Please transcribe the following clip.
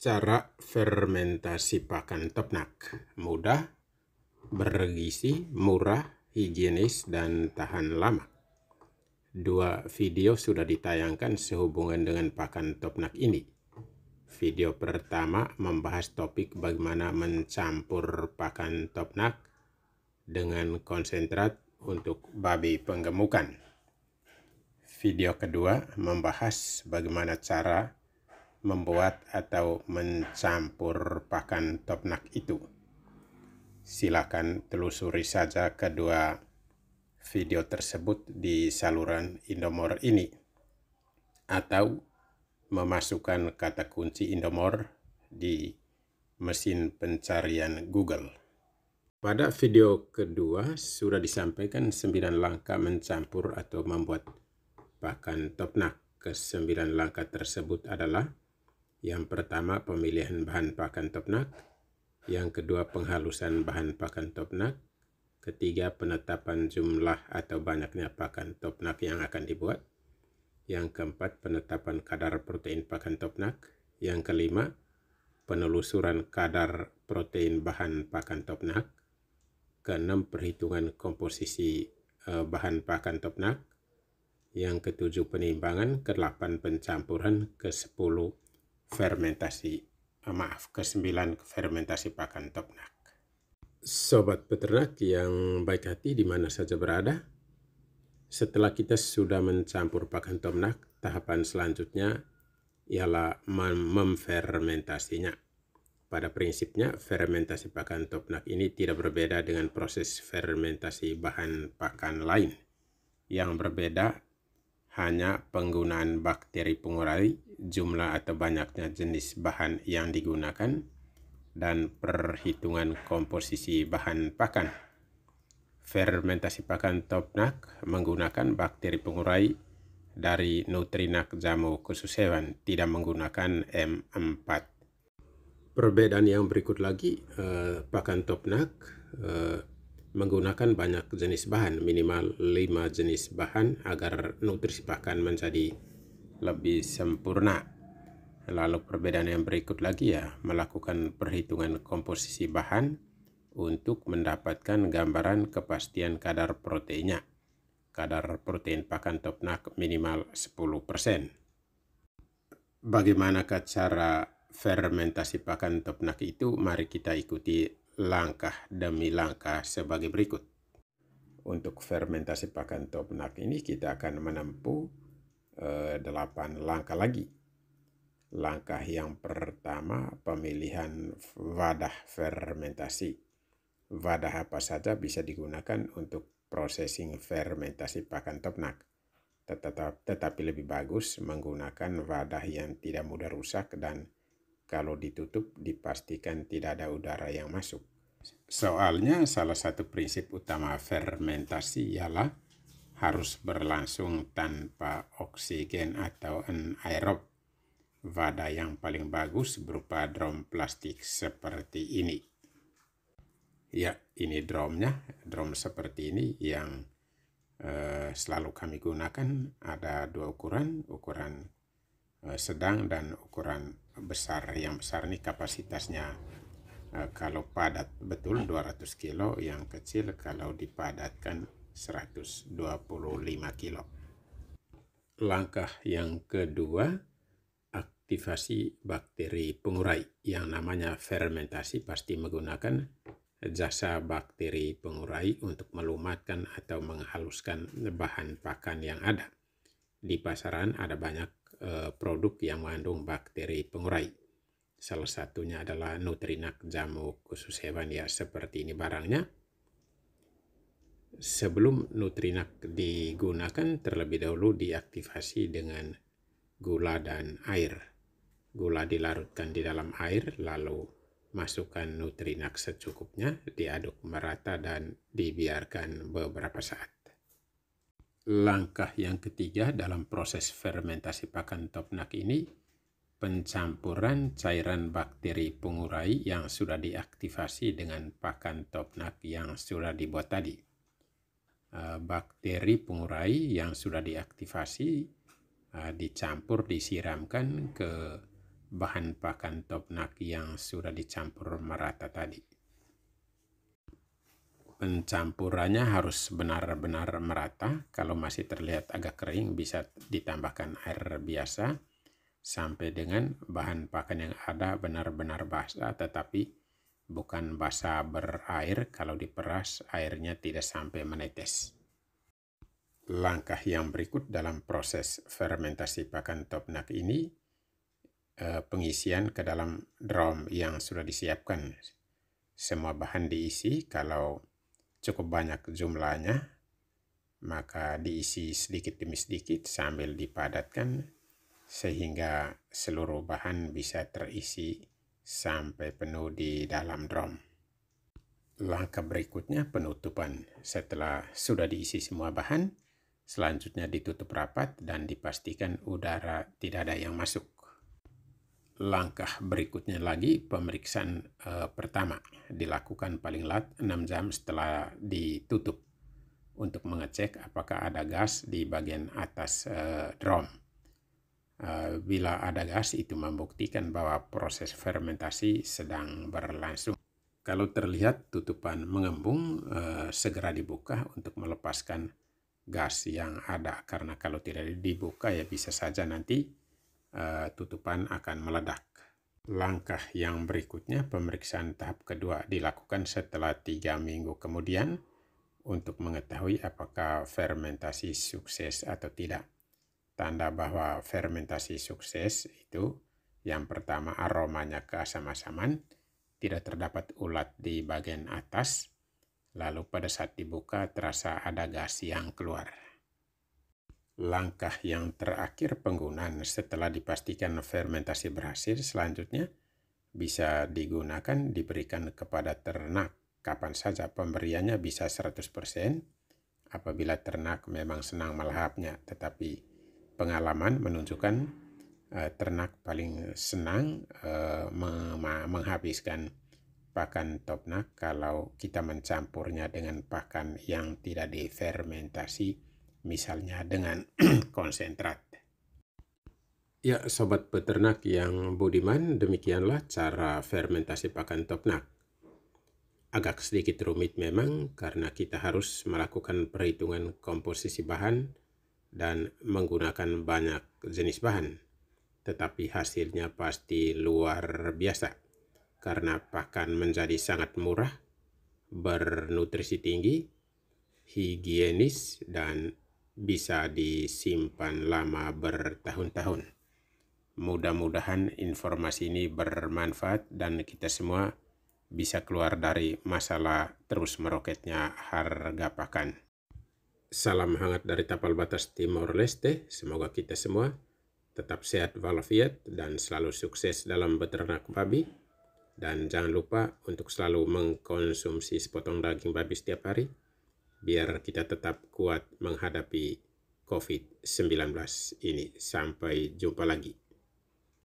cara fermentasi pakan topnak Mudah, bergizi, murah, higienis, dan tahan lama. Dua video sudah ditayangkan sehubungan dengan pakan topnak ini. Video pertama membahas topik bagaimana mencampur pakan topnak dengan konsentrat untuk babi penggemukan. Video kedua membahas bagaimana cara membuat atau mencampur pakan topnak itu. Silakan telusuri saja kedua video tersebut di saluran Indomor ini atau memasukkan kata kunci Indomor di mesin pencarian Google. Pada video kedua sudah disampaikan 9 langkah mencampur atau membuat pakan topnak. Kesembilan langkah tersebut adalah yang pertama pemilihan bahan pakan topnak, yang kedua penghalusan bahan pakan topnak, ketiga penetapan jumlah atau banyaknya pakan topnak yang akan dibuat, yang keempat penetapan kadar protein pakan topnak, yang kelima penelusuran kadar protein bahan pakan topnak, keenam perhitungan komposisi eh, bahan pakan topnak, yang ketujuh penimbangan, kedelapan pencampuran, ke sepuluh fermentasi eh, maaf ke-9 fermentasi pakan ternak. Sobat peternak yang baik hati di mana saja berada, setelah kita sudah mencampur pakan ternak, tahapan selanjutnya ialah mem memfermentasinya. Pada prinsipnya, fermentasi pakan topnak ini tidak berbeda dengan proses fermentasi bahan pakan lain. Yang berbeda hanya penggunaan bakteri pengurai, jumlah atau banyaknya jenis bahan yang digunakan, dan perhitungan komposisi bahan pakan. Fermentasi pakan topnak menggunakan bakteri pengurai dari nutrinak jamu khusus hewan, tidak menggunakan M4. Perbedaan yang berikut lagi, eh, pakan topnak eh, menggunakan banyak jenis bahan, minimal 5 jenis bahan agar nutrisi pakan menjadi lebih sempurna. Lalu perbedaan yang berikut lagi ya, melakukan perhitungan komposisi bahan untuk mendapatkan gambaran kepastian kadar proteinnya. Kadar protein pakan topnak minimal 10%. bagaimana cara fermentasi pakan topnak itu? Mari kita ikuti langkah demi langkah sebagai berikut. Untuk fermentasi pakan topnak ini kita akan menempuh eh, 8 langkah lagi. Langkah yang pertama pemilihan wadah fermentasi. Wadah apa saja bisa digunakan untuk processing fermentasi pakan topnak. Tetap, tetapi lebih bagus menggunakan wadah yang tidak mudah rusak dan kalau ditutup, dipastikan tidak ada udara yang masuk. Soalnya salah satu prinsip utama fermentasi ialah harus berlangsung tanpa oksigen atau anaerob. Wadah yang paling bagus berupa drum plastik seperti ini. Ya, ini drumnya, drum seperti ini yang eh, selalu kami gunakan. Ada dua ukuran, ukuran Eh, sedang dan ukuran besar yang besar ini kapasitasnya eh, kalau padat betul 200 kilo yang kecil kalau dipadatkan 125 kilo langkah yang kedua aktivasi bakteri pengurai yang namanya fermentasi pasti menggunakan jasa bakteri pengurai untuk melumatkan atau menghaluskan bahan pakan yang ada di pasaran ada banyak Eh, produk yang mengandung bakteri pengurai. Salah satunya adalah Nutrinak jamu khusus hewan ya seperti ini barangnya. Sebelum Nutrinak digunakan terlebih dahulu diaktifasi dengan gula dan air. Gula dilarutkan di dalam air lalu masukkan Nutrinak secukupnya, diaduk merata dan dibiarkan beberapa saat langkah yang ketiga dalam proses fermentasi pakan topnak ini pencampuran cairan bakteri pengurai yang sudah diaktifasi dengan pakan topnak yang sudah dibuat tadi. E, bakteri pengurai yang sudah diaktifasi e, dicampur disiramkan ke bahan pakan topnak yang sudah dicampur merata tadi pencampurannya harus benar-benar merata. Kalau masih terlihat agak kering bisa ditambahkan air biasa sampai dengan bahan pakan yang ada benar-benar basah tetapi bukan basah berair kalau diperas airnya tidak sampai menetes. Langkah yang berikut dalam proses fermentasi pakan topnak ini eh, pengisian ke dalam drum yang sudah disiapkan. Semua bahan diisi kalau cukup banyak jumlahnya, maka diisi sedikit demi sedikit sambil dipadatkan sehingga seluruh bahan bisa terisi sampai penuh di dalam drum. Langkah berikutnya penutupan. Setelah sudah diisi semua bahan, selanjutnya ditutup rapat dan dipastikan udara tidak ada yang masuk langkah berikutnya lagi pemeriksaan uh, pertama dilakukan paling lat 6 jam setelah ditutup untuk mengecek apakah ada gas di bagian atas uh, drum. Uh, bila ada gas itu membuktikan bahwa proses fermentasi sedang berlangsung. Kalau terlihat tutupan mengembung uh, segera dibuka untuk melepaskan gas yang ada karena kalau tidak dibuka ya bisa saja nanti Eh, tutupan akan meledak. Langkah yang berikutnya, pemeriksaan tahap kedua dilakukan setelah tiga minggu kemudian untuk mengetahui apakah fermentasi sukses atau tidak. Tanda bahwa fermentasi sukses itu yang pertama aromanya keasam-asaman, tidak terdapat ulat di bagian atas, lalu pada saat dibuka terasa ada gas yang keluar langkah yang terakhir penggunaan setelah dipastikan fermentasi berhasil selanjutnya bisa digunakan diberikan kepada ternak kapan saja pemberiannya bisa 100% apabila ternak memang senang melahapnya tetapi pengalaman menunjukkan eh, ternak paling senang eh, menghabiskan pakan topnak kalau kita mencampurnya dengan pakan yang tidak difermentasi misalnya dengan konsentrat. Ya, sobat peternak yang budiman, demikianlah cara fermentasi pakan topnak. Agak sedikit rumit memang karena kita harus melakukan perhitungan komposisi bahan dan menggunakan banyak jenis bahan. Tetapi hasilnya pasti luar biasa karena pakan menjadi sangat murah, bernutrisi tinggi, higienis, dan bisa disimpan lama bertahun-tahun. Mudah-mudahan informasi ini bermanfaat dan kita semua bisa keluar dari masalah terus meroketnya harga pakan. Salam hangat dari Tapal Batas Timor Leste. Semoga kita semua tetap sehat walafiat dan selalu sukses dalam beternak babi. Dan jangan lupa untuk selalu mengkonsumsi sepotong daging babi setiap hari biar kita tetap kuat menghadapi COVID-19 ini. Sampai jumpa lagi.